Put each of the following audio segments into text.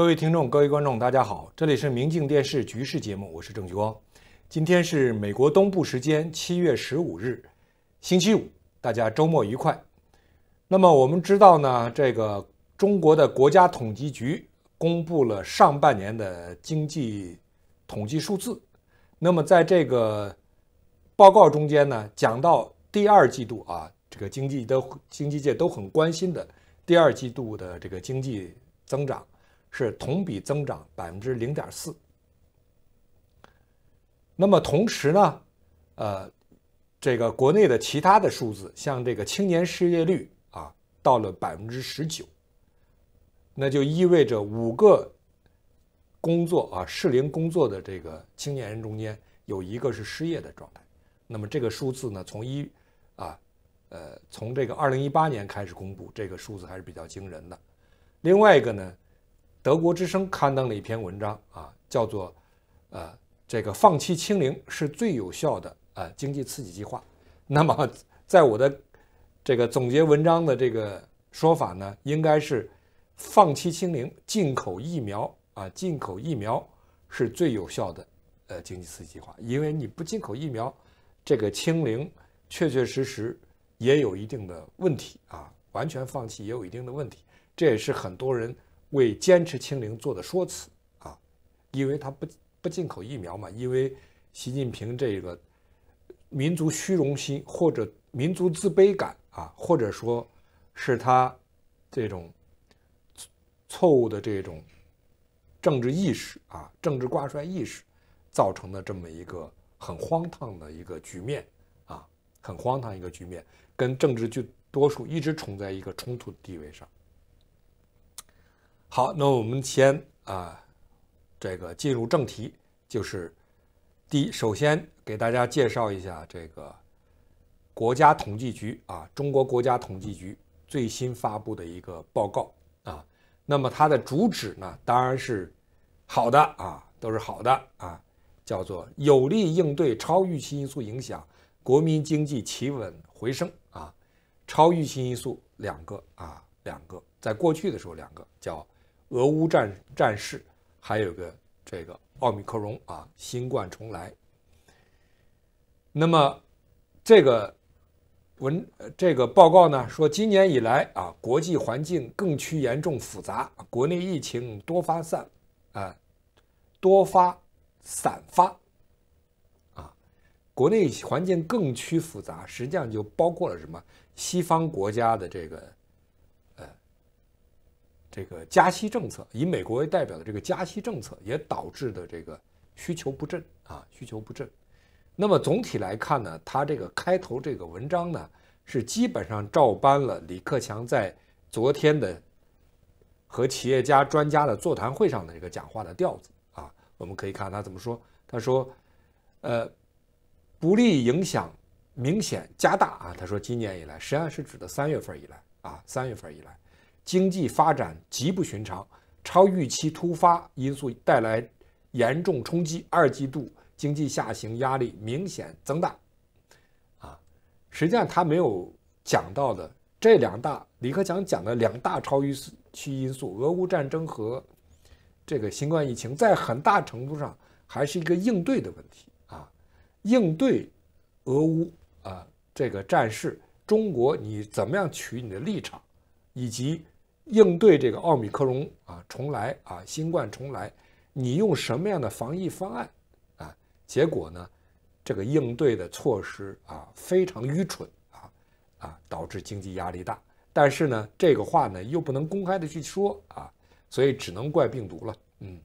各位听众，各位观众，大家好，这里是《明镜电视》局势节目，我是郑旭光。今天是美国东部时间七月十五日，星期五，大家周末愉快。那么我们知道呢，这个中国的国家统计局公布了上半年的经济统计数字。那么在这个报告中间呢，讲到第二季度啊，这个经济的经济界都很关心的第二季度的这个经济增长。是同比增长百分之零点四。那么同时呢，呃，这个国内的其他的数字，像这个青年失业率啊，到了百分之十九，那就意味着五个工作啊适龄工作的这个青年人中间有一个是失业的状态。那么这个数字呢，从一啊，呃，从这个二零一八年开始公布，这个数字还是比较惊人的。另外一个呢？德国之声刊登了一篇文章啊，叫做“呃，这个放弃清零是最有效的呃经济刺激计划”。那么，在我的这个总结文章的这个说法呢，应该是放弃清零，进口疫苗啊，进口疫苗是最有效的呃经济刺激计划。因为你不进口疫苗，这个清零确确实实也有一定的问题啊，完全放弃也有一定的问题。这也是很多人。为坚持清零做的说辞啊，因为他不不进口疫苗嘛，因为习近平这个民族虚荣心或者民族自卑感啊，或者说是他这种错误的这种政治意识啊，政治挂帅意识造成的这么一个很荒唐的一个局面啊，很荒唐一个局面，跟政治就多数一直处在一个冲突的地位上。好，那我们先啊，这个进入正题，就是第一，首先给大家介绍一下这个国家统计局啊，中国国家统计局最新发布的一个报告啊。那么它的主旨呢，当然是好的啊，都是好的啊，叫做有力应对超预期因素影响，国民经济企稳回升啊。超预期因素两个啊，两个，在过去的时候两个叫。俄乌战战事，还有个这个奥密克戎啊，新冠重来。那么这个文这个报告呢说，今年以来啊，国际环境更趋严重复杂，国内疫情多发散啊，多发散发啊，国内环境更趋复杂，实际上就包括了什么西方国家的这个。这个加息政策，以美国为代表的这个加息政策，也导致的这个需求不振啊，需求不振。那么总体来看呢，他这个开头这个文章呢，是基本上照搬了李克强在昨天的和企业家专家的座谈会上的这个讲话的调子啊。我们可以看他怎么说，他说：“呃，不利影响明显加大啊。”他说：“今年以来，实际上是指的三月份以来啊，三月份以来。”经济发展极不寻常，超预期突发因素带来严重冲击，二季度经济下行压力明显增大。啊，实际上他没有讲到的这两大，李克强讲的两大超预期因素——俄乌战争和这个新冠疫情，在很大程度上还是一个应对的问题啊。应对俄乌啊这个战事，中国你怎么样取你的立场，以及。应对这个奥密克戎啊重来啊新冠重来，你用什么样的防疫方案啊？结果呢，这个应对的措施啊非常愚蠢啊啊，导致经济压力大。但是呢，这个话呢又不能公开的去说啊，所以只能怪病毒了。嗯，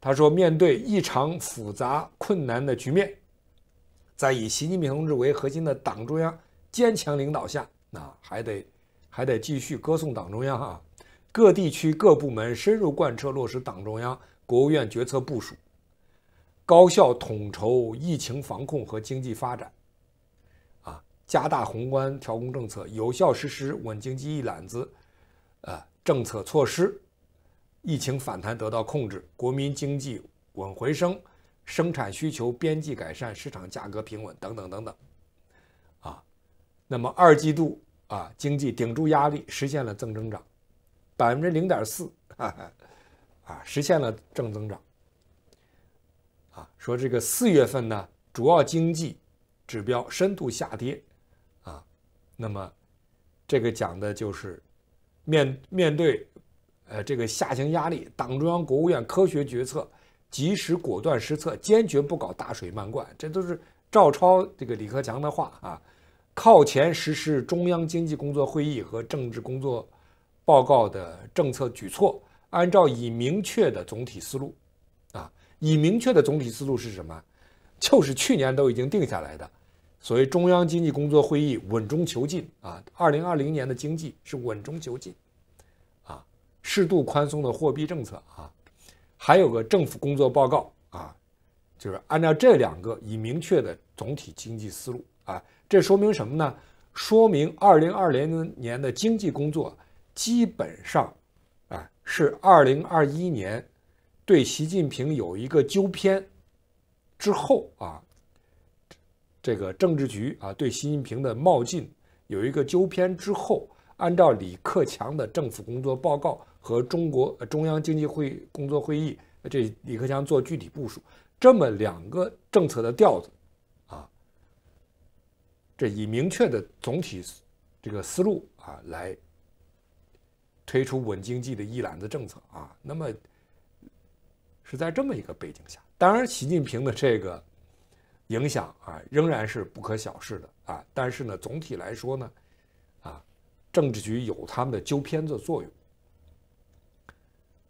他说面对异常复杂困难的局面，在以习近平同志为核心的党中央坚强领导下，那还得。还得继续歌颂党中央啊！各地区各部门深入贯彻落实党中央、国务院决策部署，高效统筹疫情防控和经济发展，啊，加大宏观调控政策，有效实施稳经济一揽子呃政策措施，疫情反弹得到控制，国民经济稳回升，生产需求边际改善，市场价格平稳等等等等，啊，那么二季度。啊，经济顶住压力实现了正增长，百分之零点四，啊，实现了正增长。啊，说这个四月份呢，主要经济指标深度下跌，啊，那么这个讲的就是面面对呃这个下行压力，党中央、国务院科学决策，及时果断施策，坚决不搞大水漫灌，这都是照抄这个李克强的话啊。靠前实施中央经济工作会议和政治工作报告的政策举措，按照已明确的总体思路，啊，已明确的总体思路是什么？就是去年都已经定下来的，所谓中央经济工作会议稳中求进啊，二零二零年的经济是稳中求进，啊，适度宽松的货币政策啊，还有个政府工作报告啊，就是按照这两个已明确的总体经济思路啊。这说明什么呢？说明二零二零年的经济工作基本上，啊，是二零二一年对习近平有一个纠偏之后啊，这个政治局啊对习近平的冒进有一个纠偏之后，按照李克强的政府工作报告和中国中央经济会工作会议，这李克强做具体部署，这么两个政策的调子。这以明确的总体这个思路啊，来推出稳经济的一揽子政策啊。那么是在这么一个背景下，当然习近平的这个影响啊，仍然是不可小视的啊。但是呢，总体来说呢，啊，政治局有他们的纠偏的作用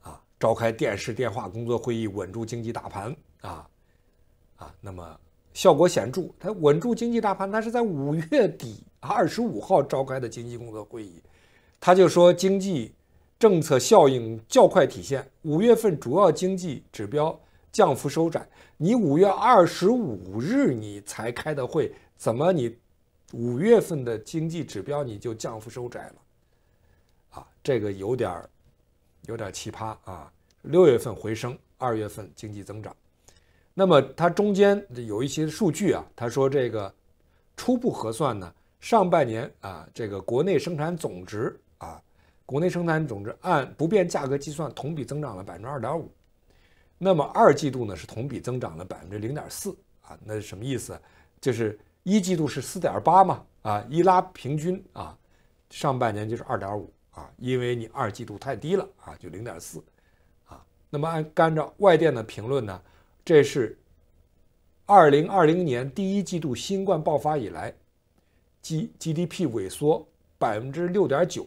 啊。召开电视电话工作会议，稳住经济大盘啊啊。那么。效果显著，它稳住经济大盘，它是在五月底啊二十五号召开的经济工作会议，他就说经济政策效应较快体现，五月份主要经济指标降幅收窄。你五月二十五日你才开的会，怎么你五月份的经济指标你就降幅收窄了？啊，这个有点有点奇葩啊！六月份回升，二月份经济增长。那么它中间有一些数据啊，他说这个初步核算呢，上半年啊，这个国内生产总值啊，国内生产总值按不变价格计算，同比增长了百分之二点五。那么二季度呢是同比增长了百分之零点四啊，那是什么意思？就是一季度是四点八嘛，啊一拉平均啊，上半年就是二点五啊，因为你二季度太低了啊，就零点四啊。那么按按照外电的评论呢？这是二零二零年第一季度新冠爆发以来，G G D P 萎缩百分之六点九，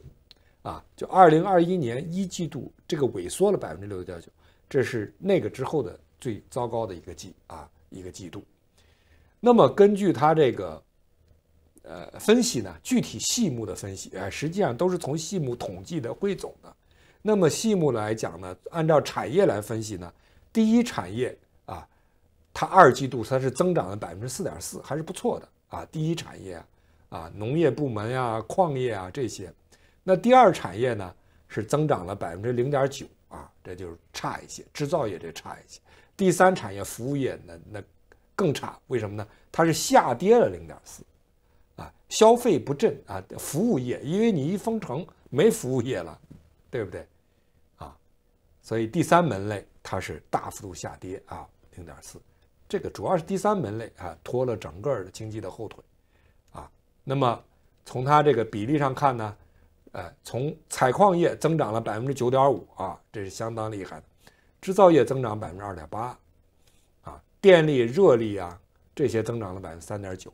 啊，就二零二一年一季度这个萎缩了百分之六点九，这是那个之后的最糟糕的一个季啊一个季度。那么根据他这个呃分析呢，具体细目的分析，哎，实际上都是从细目统计的汇总的。那么细目来讲呢，按照产业来分析呢，第一产业。它二季度它是增长了百分之四点四，还是不错的啊。第一产业啊，农业部门呀、矿业啊这些。那第二产业呢，是增长了百分之零点九啊，这就是差一些，制造业这差一些。第三产业服务业那那更差，为什么呢？它是下跌了零点四啊，消费不振啊，服务业因为你一封城没服务业了，对不对啊？所以第三门类它是大幅度下跌啊，零点四。这个主要是第三门类啊，拖了整个的经济的后腿，啊，那么从它这个比例上看呢，呃，从采矿业增长了百分之九点五啊，这是相当厉害的，制造业增长百分之二点八，啊，电力、热力啊这些增长了百分之三点九，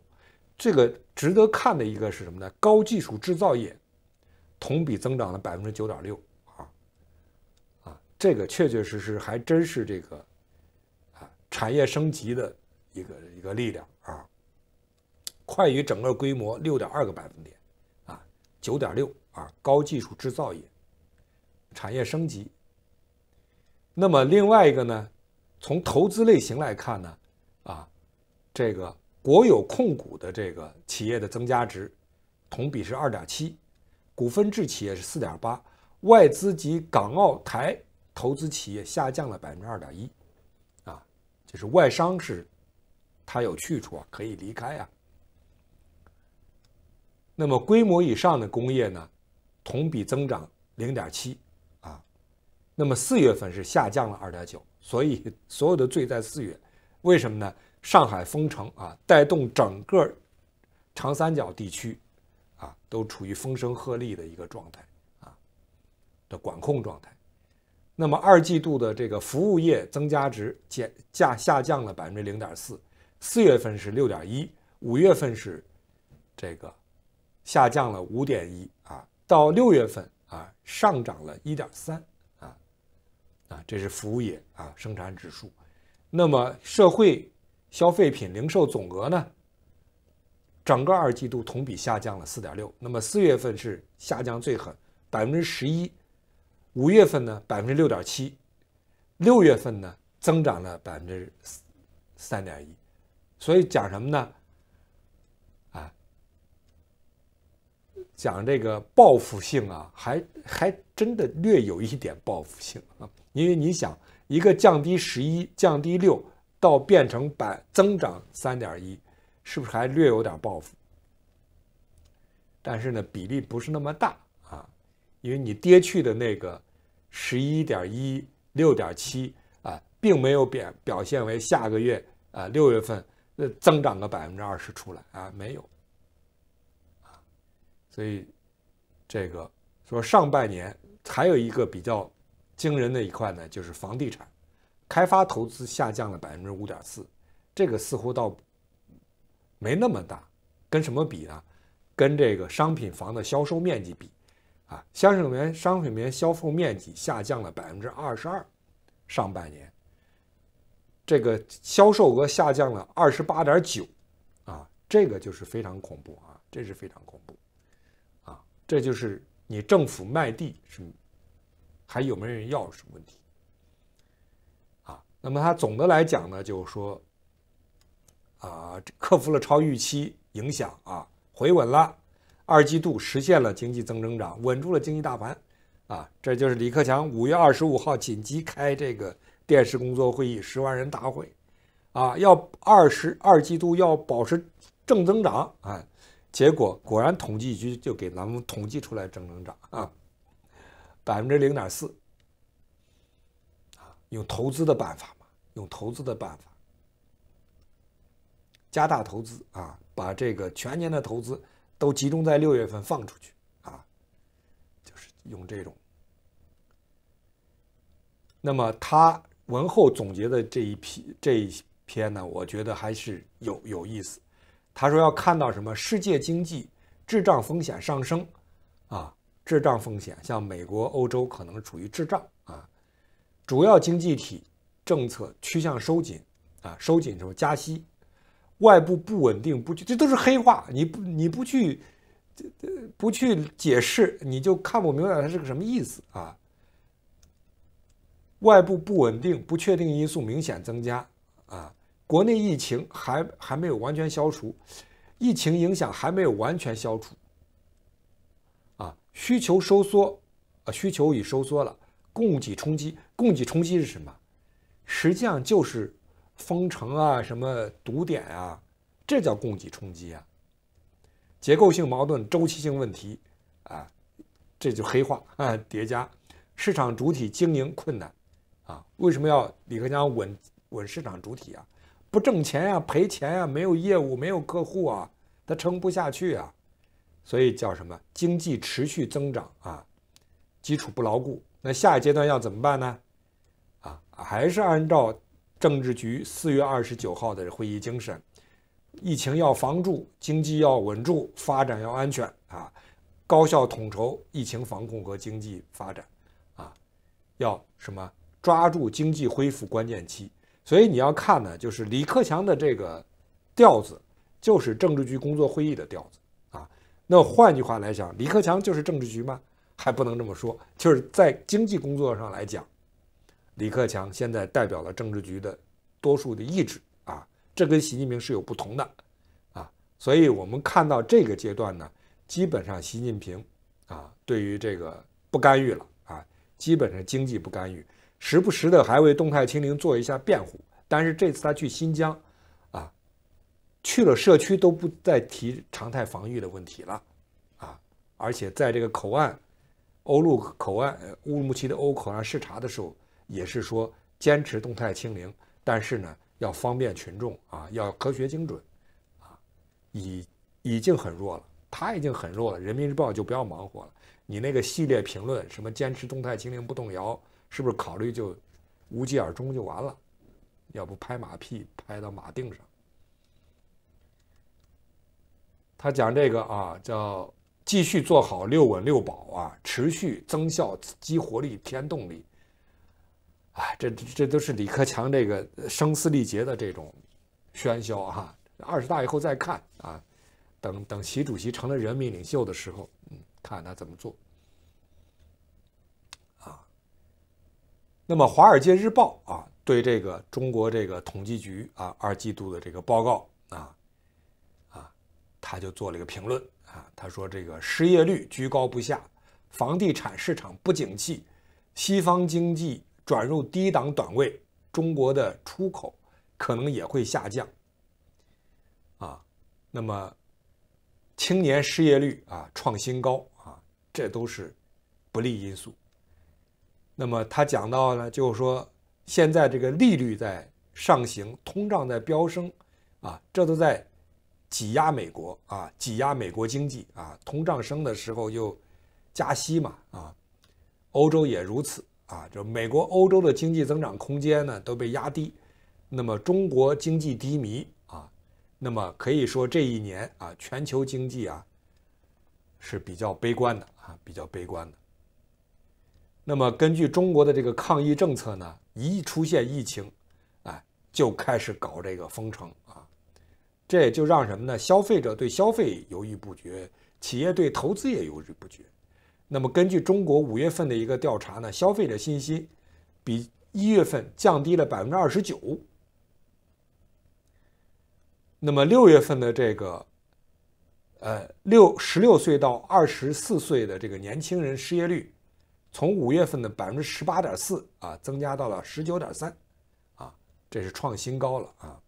这个值得看的一个是什么呢？高技术制造业同比增长了百分之九点六啊，啊，这个确确实实还真是这个。产业升级的一个一个力量啊，快于整个规模六点二个百分点啊，九点六啊，高技术制造业产业升级。那么另外一个呢，从投资类型来看呢，啊，这个国有控股的这个企业的增加值，同比是二点七，股份制企业是四点八，外资及港澳台投资企业下降了百分之二点一。就是外商是，它有去处啊，可以离开啊。那么规模以上的工业呢，同比增长零点七啊，那么四月份是下降了二点九，所以所有的罪在四月，为什么呢？上海封城啊，带动整个长三角地区啊，都处于风声鹤唳的一个状态啊的管控状态。那么二季度的这个服务业增加值减价下降了百分之零点四，四月份是六点一，五月份是这个下降了五点一啊，到六月份啊上涨了一点三啊啊，这是服务业啊生产指数。那么社会消费品零售总额呢，整个二季度同比下降了四点六，那么四月份是下降最狠，百分之十一。五月份呢，百分之六点七；六月份呢，增长了百分之三点一。所以讲什么呢？啊，讲这个报复性啊，还还真的略有一点报复性啊。因为你想，一个降低十一，降低六，到变成百增长三点一，是不是还略有点报复？但是呢，比例不是那么大。因为你跌去的那个十一点一六点七啊，并没有表表现为下个月啊六月份呃增长个百分之二十出来啊没有啊，所以这个说上半年还有一个比较惊人的一块呢，就是房地产开发投资下降了百分之五点四，这个似乎倒没那么大，跟什么比呢？跟这个商品房的销售面积比。啊，香水棉、商品棉销售面积下降了百分之二十二，上半年这个销售额下降了二十八点九，啊，这个就是非常恐怖啊，这是非常恐怖，啊，这就是你政府卖地是还有没有人要什么问题，啊，那么它总的来讲呢，就是说啊，克服了超预期影响啊，回稳了。二季度实现了经济增增长，稳住了经济大盘，啊，这就是李克强五月二十五号紧急开这个电视工作会议，十万人大会，啊，要二十二季度要保持正增长，啊，结果果然统计局就给咱们统计出来正增长，啊，百分之零点四，啊，用投资的办法嘛，用投资的办法，加大投资，啊，把这个全年的投资。都集中在六月份放出去啊，就是用这种。那么他文后总结的这一批这一篇呢，我觉得还是有有意思。他说要看到什么世界经济滞胀风险上升啊，滞胀风险像美国、欧洲可能处于滞胀啊，主要经济体政策趋向收紧啊，收紧什么加息。外部不稳定、不确，这都是黑话。你不、你不去，不去解释，你就看不明白它是个什么意思啊。外部不稳定、不确定因素明显增加啊。国内疫情还还没有完全消除，疫情影响还没有完全消除啊。需求收缩，呃，需求已收缩了。供给冲击，供给冲击是什么？实际上就是。封城啊，什么堵点啊，这叫供给冲击啊，结构性矛盾、周期性问题啊，这就黑化啊，叠加市场主体经营困难啊，为什么要李克强稳稳市场主体啊？不挣钱啊，赔钱啊，没有业务，没有客户啊，他撑不下去啊，所以叫什么经济持续增长啊，基础不牢固。那下一阶段要怎么办呢？啊，还是按照。政治局四月二十九号的会议精神，疫情要防住，经济要稳住，发展要安全啊，高效统筹疫情防控和经济发展啊，要什么抓住经济恢复关键期？所以你要看呢，就是李克强的这个调子，就是政治局工作会议的调子啊。那换句话来讲，李克强就是政治局吗？还不能这么说，就是在经济工作上来讲。李克强现在代表了政治局的多数的意志啊，这跟习近平是有不同的啊，所以我们看到这个阶段呢，基本上习近平啊对于这个不干预了啊，基本上经济不干预，时不时的还为动态清零做一下辩护。但是这次他去新疆啊，去了社区都不再提常态防御的问题了啊，而且在这个口岸欧陆口岸乌鲁木齐的欧口岸视察的时候。也是说坚持动态清零，但是呢要方便群众啊，要科学精准，啊，已已经很弱了，他已经很弱了，《人民日报》就不要忙活了，你那个系列评论什么坚持动态清零不动摇，是不是考虑就无疾而终就完了？要不拍马屁拍到马腚上？他讲这个啊，叫继续做好六稳六保啊，持续增效、激活力添动力。啊，这这这都是李克强这个声嘶力竭的这种喧嚣哈！二十大以后再看啊，等等，习主席成了人民领袖的时候，嗯，看他怎么做啊。那么，《华尔街日报》啊，对这个中国这个统计局啊，二季度的这个报告啊啊，他就做了一个评论啊，他说这个失业率居高不下，房地产市场不景气，西方经济。转入低档短位，中国的出口可能也会下降。啊，那么青年失业率啊创新高啊，这都是不利因素。那么他讲到了，就是说现在这个利率在上行，通胀在飙升，啊，这都在挤压美国啊，挤压美国经济啊。通胀升的时候就加息嘛啊，欧洲也如此。啊，就美国、欧洲的经济增长空间呢都被压低，那么中国经济低迷啊，那么可以说这一年啊，全球经济啊是比较悲观的啊，比较悲观的。那么根据中国的这个抗疫政策呢，一出现疫情，哎，就开始搞这个封城啊，这也就让什么呢？消费者对消费犹豫不决，企业对投资也犹豫不决。那么根据中国五月份的一个调查呢，消费者信心比一月份降低了百分之二十九。那么六月份的这个，呃，六十六岁到二十四岁的这个年轻人失业率，从五月份的百分之十八点四啊，增加到了十九点三，啊，这是创新高了啊。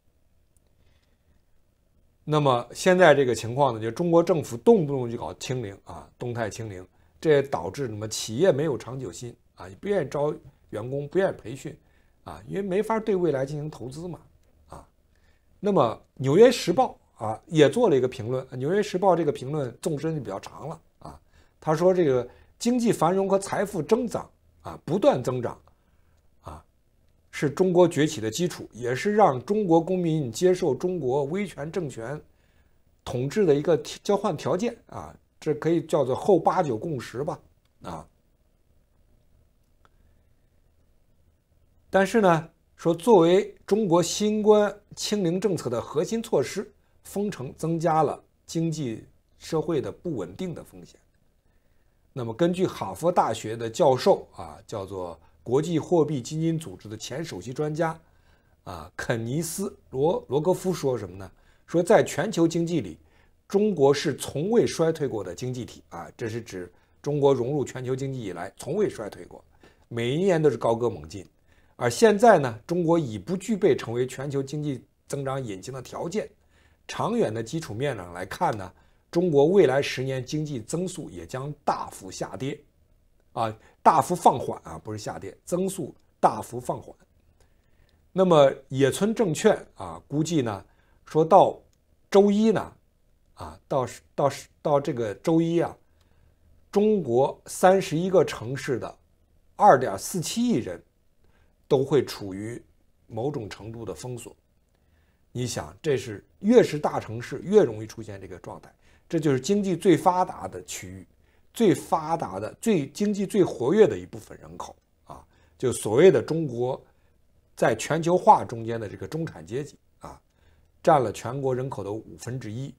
那么现在这个情况呢，就中国政府动不动就搞清零啊，动态清零。这也导致什么？企业没有长久心啊，也不愿意招员工，不愿意培训，啊，因为没法对未来进行投资嘛，啊。那么《纽约时报》啊也做了一个评论，《纽约时报》这个评论纵深就比较长了啊。他说：“这个经济繁荣和财富增长啊，不断增长，啊，是中国崛起的基础，也是让中国公民接受中国威权政权统治的一个交换条件啊。”这可以叫做后八九共识吧，啊。但是呢，说作为中国新冠清零政策的核心措施，封城增加了经济社会的不稳定的风险。那么，根据哈佛大学的教授啊，叫做国际货币基金组织的前首席专家啊，肯尼斯·罗罗格夫说什么呢？说在全球经济里。中国是从未衰退过的经济体啊，这是指中国融入全球经济以来从未衰退过，每一年都是高歌猛进。而现在呢，中国已不具备成为全球经济增长引擎的条件。长远的基础面上来看呢，中国未来十年经济增速也将大幅下跌，啊，大幅放缓啊，不是下跌，增速大幅放缓。那么野村证券啊，估计呢，说到周一呢。啊，到到到这个周一啊，中国三十一个城市的二点四七亿人，都会处于某种程度的封锁。你想，这是越是大城市越容易出现这个状态，这就是经济最发达的区域，最发达的、最经济最活跃的一部分人口啊，就所谓的中国在全球化中间的这个中产阶级啊，占了全国人口的五分之一。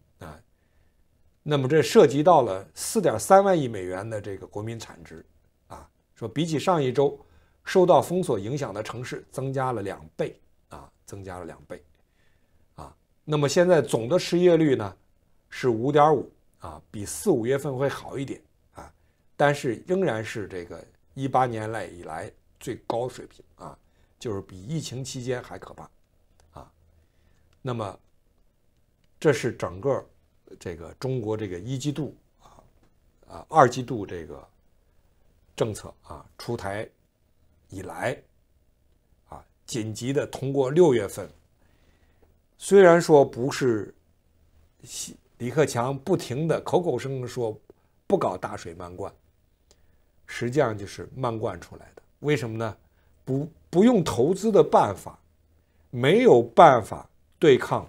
那么这涉及到了四点三万亿美元的这个国民产值，啊，说比起上一周受到封锁影响的城市增加了两倍，啊，增加了两倍，啊，那么现在总的失业率呢是五点五，啊，比四五月份会好一点，啊，但是仍然是这个一八年来以来最高水平，啊，就是比疫情期间还可怕，啊，那么这是整个。这个中国这个一季度啊啊二季度这个政策啊出台以来啊，紧急的通过六月份，虽然说不是李克强不停的口口声声说不搞大水漫灌，实际上就是漫灌出来的。为什么呢？不不用投资的办法，没有办法对抗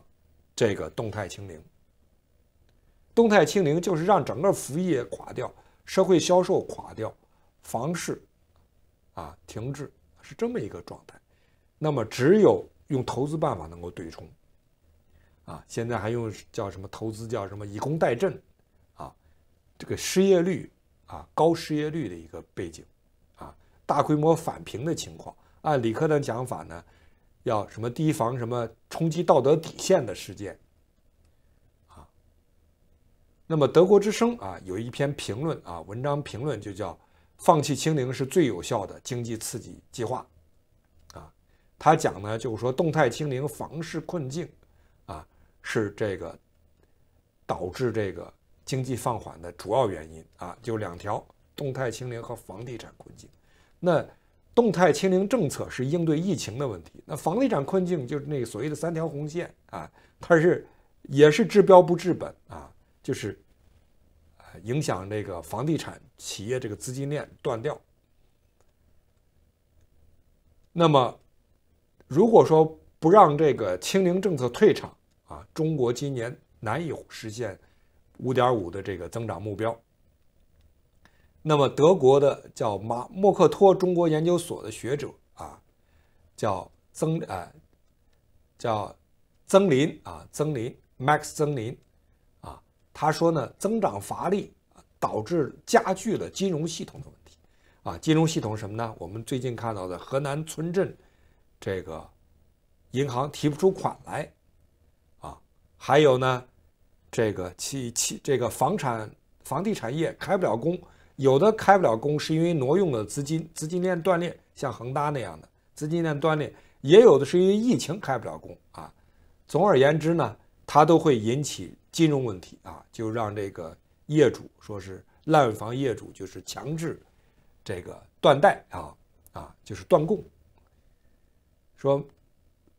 这个动态清零。动态清零就是让整个服务业垮掉，社会销售垮掉，房市啊停滞，是这么一个状态。那么只有用投资办法能够对冲。啊，现在还用叫什么投资？叫什么以工代赈，啊，这个失业率啊高失业率的一个背景，啊大规模返贫的情况。按李克的讲法呢，要什么提防什么冲击道德底线的事件。那么德国之声啊，有一篇评论啊，文章评论就叫“放弃清零是最有效的经济刺激计划”，啊，他讲呢，就是说动态清零、房市困境，啊，是这个导致这个经济放缓的主要原因啊，就两条：动态清零和房地产困境。那动态清零政策是应对疫情的问题，那房地产困境就是那个所谓的三条红线啊，它是也是治标不治本啊。就是，呃，影响这个房地产企业这个资金链断掉。那么，如果说不让这个清零政策退场啊，中国今年难以实现五点五的这个增长目标。那么，德国的叫马默克托中国研究所的学者啊，叫曾呃，叫曾林啊，曾林 Max 曾林。他说呢，增长乏力导致加剧了金融系统的问题，啊，金融系统什么呢？我们最近看到的河南村镇这个银行提不出款来，啊，还有呢，这个企企这个房产房地产业开不了工，有的开不了工是因为挪用了资金，资金链断裂，像恒大那样的资金链断裂，也有的是因为疫情开不了工啊。总而言之呢，它都会引起。金融问题啊，就让这个业主说是烂房业主，就是强制这个断贷啊啊，就是断供。说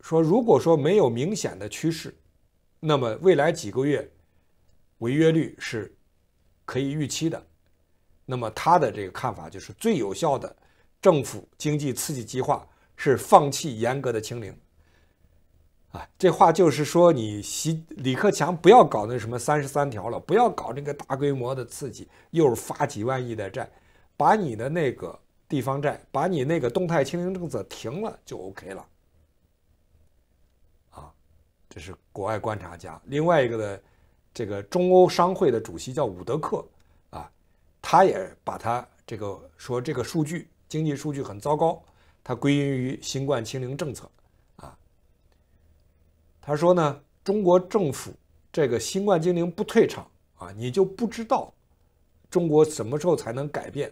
说如果说没有明显的趋势，那么未来几个月违约率是可以预期的。那么他的这个看法就是最有效的政府经济刺激计划是放弃严格的清零。啊，这话就是说你习李克强不要搞那什么三十三条了，不要搞那个大规模的刺激，又是发几万亿的债，把你的那个地方债，把你那个动态清零政策停了就 OK 了。啊，这是国外观察家。另外一个的，这个中欧商会的主席叫伍德克，啊，他也把他这个说这个数据经济数据很糟糕，他归因于新冠清零政策。他说呢，中国政府这个新冠精灵不退场啊，你就不知道中国什么时候才能改变，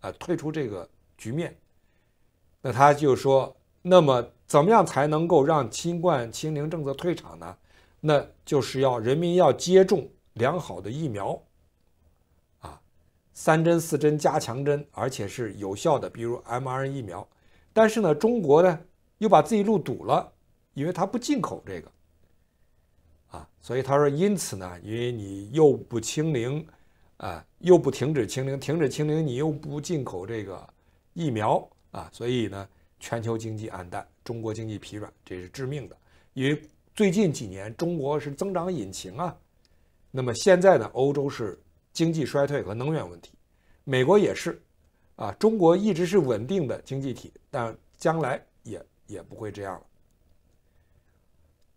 啊，退出这个局面。那他就说，那么怎么样才能够让新冠清零政策退场呢？那就是要人民要接种良好的疫苗，啊，三针四针加强针，而且是有效的，比如 mRNA 疫苗。但是呢，中国呢又把自己路堵了，因为它不进口这个。啊，所以他说，因此呢，因为你又不清零，啊，又不停止清零，停止清零，你又不进口这个疫苗啊，所以呢，全球经济暗淡，中国经济疲软，这是致命的。因为最近几年中国是增长引擎啊，那么现在呢，欧洲是经济衰退和能源问题，美国也是，啊，中国一直是稳定的经济体，但将来也也不会这样了。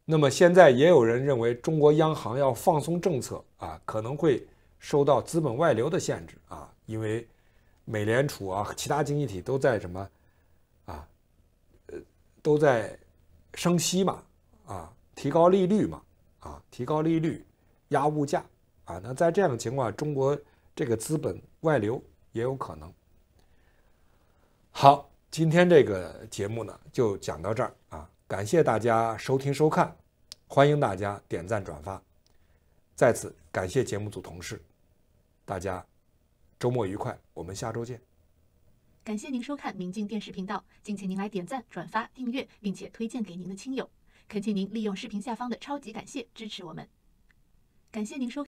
那么现在也有人认为，中国央行要放松政策啊，可能会受到资本外流的限制啊，因为美联储啊，其他经济体都在什么啊，呃，都在升息嘛，啊，提高利率嘛，啊，提高利率压物价啊，那在这样的情况，中国这个资本外流也有可能。好，今天这个节目呢，就讲到这儿啊。感谢大家收听收看，欢迎大家点赞转发。再次感谢节目组同事，大家周末愉快，我们下周见。感谢您收看明镜电视频道，敬请您来点赞转发订阅，并且推荐给您的亲友。恳请您利用视频下方的超级感谢支持我们。感谢您收。